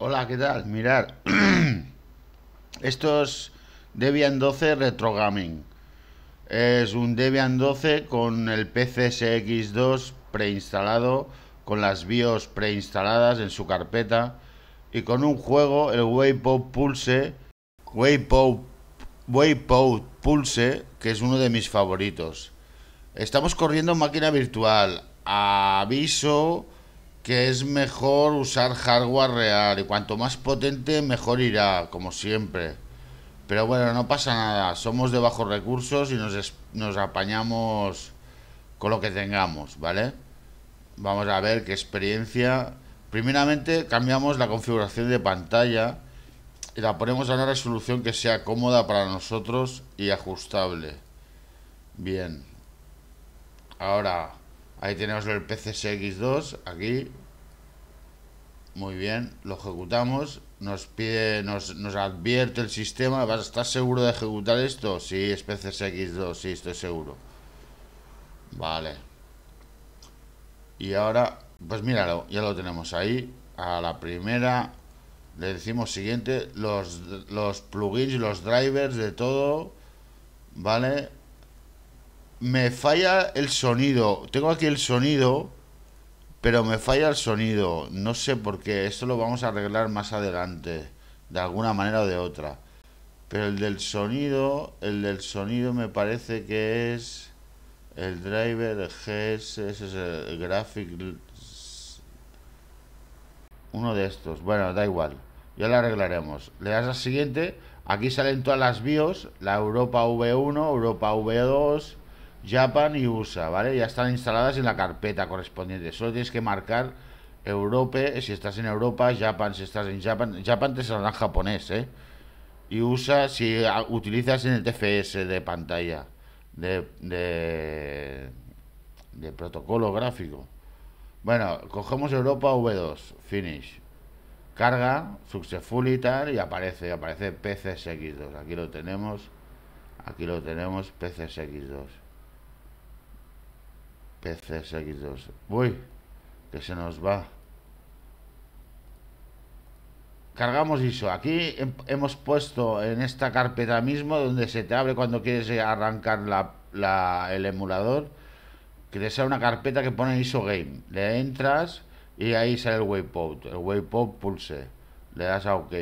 Hola, ¿qué tal? Mirad, esto es Debian 12 Retrogaming. Es un Debian 12 con el PCSX2 preinstalado, con las BIOS preinstaladas en su carpeta y con un juego, el Waypoint Pulse, Pulse, que es uno de mis favoritos. Estamos corriendo máquina virtual. Aviso que es mejor usar hardware real y cuanto más potente mejor irá, como siempre. Pero bueno, no pasa nada, somos de bajos recursos y nos, apañamos con lo que tengamos, ¿vale? Vamos a ver qué experiencia. Primeramente cambiamos la configuración de pantalla y la ponemos a una resolución que sea cómoda para nosotros y ajustable. Bien. Ahora Ahí tenemos el PCSX2, aquí. Muy bien, lo ejecutamos. Nos pide, nos, nos advierte el sistema. ¿Vas a estar seguro de ejecutar esto? Sí, es PCSX2, sí, estoy seguro. Vale. Y ahora, pues míralo, ya lo tenemos ahí. A la primera le decimos siguiente, los, los plugins, los drivers de todo, ¿vale? Me falla el sonido. Tengo aquí el sonido, pero me falla el sonido. No sé por qué. Esto lo vamos a arreglar más adelante, de alguna manera o de otra. Pero el del sonido, el del sonido me parece que es el driver de GS, ese es el graphic. Uno de estos. Bueno, da igual. Ya lo arreglaremos. Le das la siguiente. Aquí salen todas las BIOS, la Europa V1, Europa V2, Japan y USA, ¿vale? Ya están instaladas en la carpeta correspondiente. Solo tienes que marcar Europe eh, si estás en Europa, Japan si estás en Japan. Japan te saldrá japonés, ¿eh? Y USA si utilizas en el TFS de pantalla, de, de, protocolo gráfico. Bueno, cogemos Europa V2, finish. Carga, successful y tal, y aparece, aparece PCSX2. Aquí lo tenemos, aquí lo tenemos, PCSX2. PCSX2. Uy, que se nos va. Cargamos ISO. Aquí hemos puesto en esta carpeta mismo, donde se te abre cuando quieres arrancar el emulador, que te una carpeta que pone ISO Game. Le entras y ahí sale el waypoint El waypoint pulse. Le das a OK.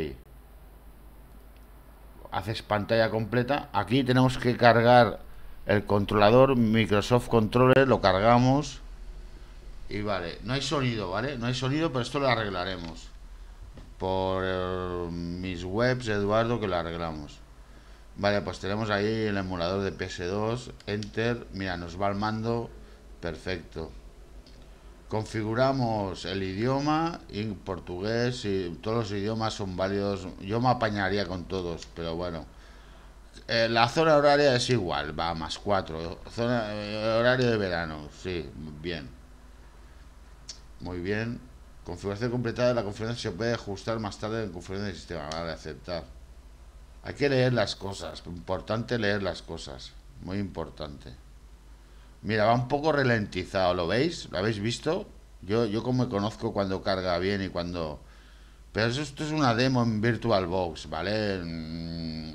Haces pantalla completa. Aquí tenemos que cargar el controlador Microsoft Controller, lo cargamos y vale, no hay sonido, ¿vale? No hay sonido, pero esto lo arreglaremos por eh, mis webs, Eduardo, que lo arreglamos. Vale, pues tenemos ahí el emulador de PS2, Enter, mira, nos va al mando, perfecto. Configuramos el idioma, en portugués, y todos los idiomas son válidos, yo me apañaría con todos, pero bueno. Eh, la zona horaria es igual, va más 4. Zona, eh, horario de verano, sí, bien. Muy bien. Configuración completada de la conferencia se puede ajustar más tarde en conferencia de sistema. Vale, aceptar. Hay que leer las cosas. Importante leer las cosas. Muy importante. Mira, va un poco ralentizado, ¿lo veis? ¿Lo habéis visto? Yo, yo como conozco cuando carga bien y cuando... Pero esto es una demo en VirtualBox, ¿vale? Mm,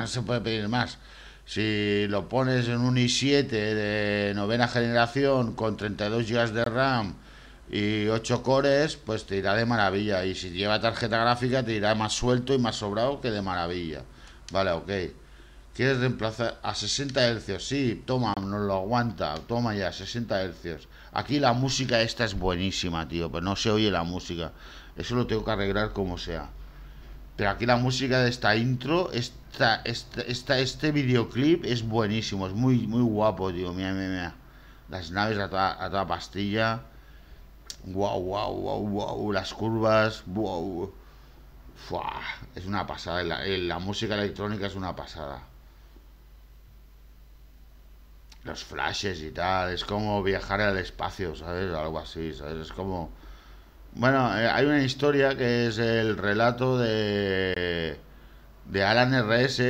no se puede pedir más. Si lo pones en un i7 de novena generación con 32 GB de RAM y 8 cores, pues te irá de maravilla. Y si lleva tarjeta gráfica, te irá más suelto y más sobrado que de maravilla. Vale, ok. ¿Quieres reemplazar a 60 Hz? Sí, toma, nos lo aguanta. Toma ya, 60 Hz. Aquí la música esta es buenísima, tío, pero no se oye la música. Eso lo tengo que arreglar como sea. Pero aquí la música de esta intro es este videoclip es buenísimo, es muy, muy guapo, tío. Mira, mira, mira. Las naves a toda, pastilla. Wow, wow, wow, wow. Las curvas. Wow. es una pasada. Eh, la, música electrónica es una pasada. Los flashes y tal. Es como viajar al espacio, ¿sabes? Algo así, ¿sabes? Es como... Bueno, eh, hay una historia que es el relato de de Alan RS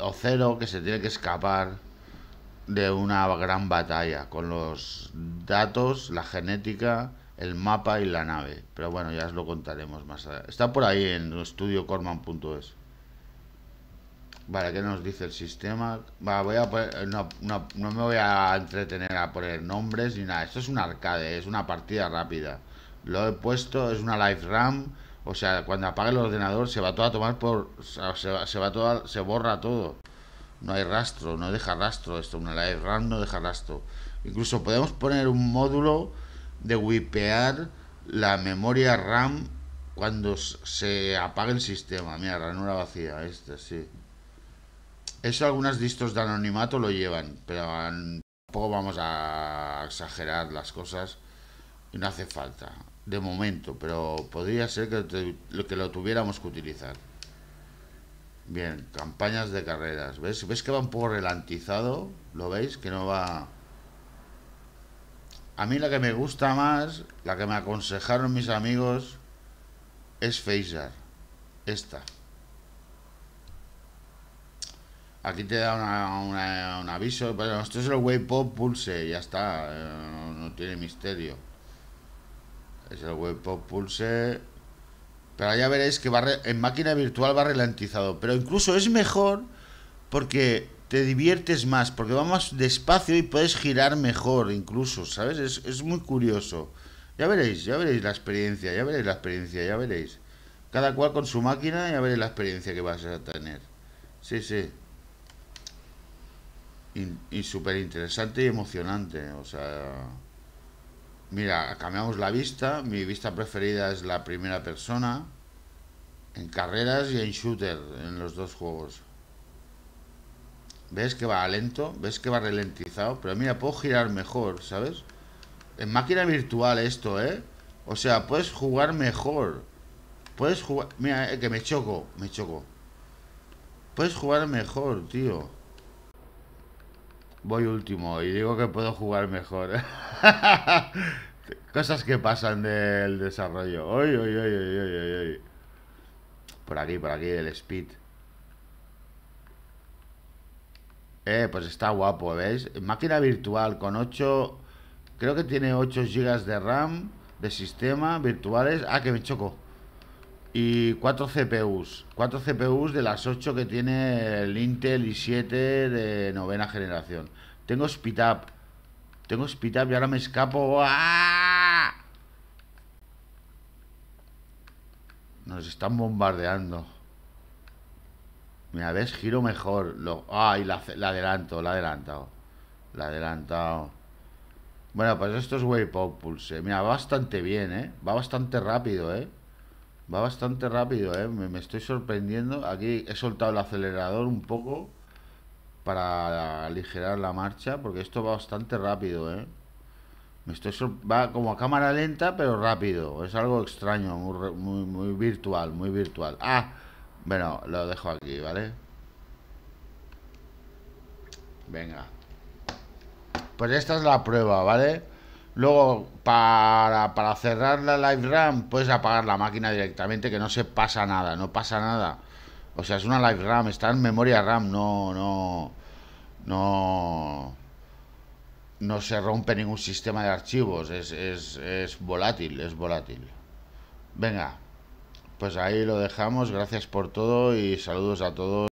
o cero, que se tiene que escapar de una gran batalla con los datos, la genética, el mapa y la nave. Pero bueno, ya os lo contaremos más adelante. Está por ahí en estudiocorman.es. Vale, ¿qué nos dice el sistema? Eh, no, no, me voy a entretener a poner nombres ni nada. Esto es un arcade, es una partida rápida. Lo he puesto, es una live RAM o sea, cuando apaga el ordenador se va todo a tomar por. Se se va todo se borra todo. No hay rastro, no deja rastro esto. Una live RAM no deja rastro. Incluso podemos poner un módulo de wipear la memoria RAM cuando se apague el sistema. Mira, ranura vacía, este sí. Eso algunas distros de anonimato lo llevan, pero tampoco vamos a exagerar las cosas no hace falta de momento, pero podría ser que, lo que lo tuviéramos que utilizar. Bien, campañas de carreras. ¿Ves? ¿Ves que va un poco relantizado? ¿Lo veis? Que no va... A mí la que me gusta más, la que me aconsejaron mis amigos, es Phaser. Esta. Aquí te da una, un aviso, pero esto es el Waypop Pulse, ya está, eh, no tiene misterio. Es el Pop Pulse. Pero ya veréis que en máquina virtual va ralentizado. Pero incluso es mejor porque te diviertes más, porque va más despacio y puedes girar mejor incluso, ¿sabes? Es, muy curioso. Ya veréis, ya veréis la experiencia, ya veréis la experiencia, ya veréis. Cada cual con su máquina, ya veréis la experiencia que vas a tener. Sí, sí. Y, y súper interesante y emocionante, o sea... Mira, cambiamos la vista. Mi vista preferida es la primera persona. En carreras y en shooter, en los dos juegos. ¿Ves que va lento? ¿Ves que va ralentizado? Pero mira, puedo girar mejor, ¿sabes? En máquina virtual esto, ¿eh? O sea, puedes jugar mejor. Puedes jugar... Mira, eh, que me choco, me choco. Puedes jugar mejor, tío voy último y digo que puedo jugar mejor. Cosas que pasan del desarrollo. por aquí, por aquí, el speed. Eh, pues está guapo, ¿veis? Máquina virtual con 8... Creo que tiene 8 GB de RAM de sistema virtuales. Ah, que me choco y 4 CPUs. 4 CPUs de las 8 que tiene el Intel i7 de novena generación. Tengo up. Tengo Speedup y ahora me escapo. ¡Ah! Nos están bombardeando. Mira, ves, giro mejor. Lo... Ah, y la, adelanto, la adelantado. La adelantado. Bueno, pues esto es Wave Pulse. Mira, va bastante bien, ¿eh? Va bastante rápido, ¿eh? Va bastante rápido, ¿eh? me, estoy sorprendiendo. Aquí he soltado el acelerador un poco para aligerar la marcha, porque esto va bastante rápido, ¿eh? Me estoy va como a cámara lenta, pero rápido. Es algo extraño, muy, muy, muy virtual, muy virtual. Ah, bueno, lo dejo aquí, ¿vale? Venga. Pues esta es la prueba, ¿vale? Luego, para, cerrar la live RAM, puedes apagar la máquina directamente, que no se pasa nada, no pasa nada. O sea, es una live RAM, está en memoria RAM, no, no, no, no se rompe ningún sistema de archivos, es volátil, es volátil. Venga, pues ahí lo dejamos, gracias por todo y saludos a todos.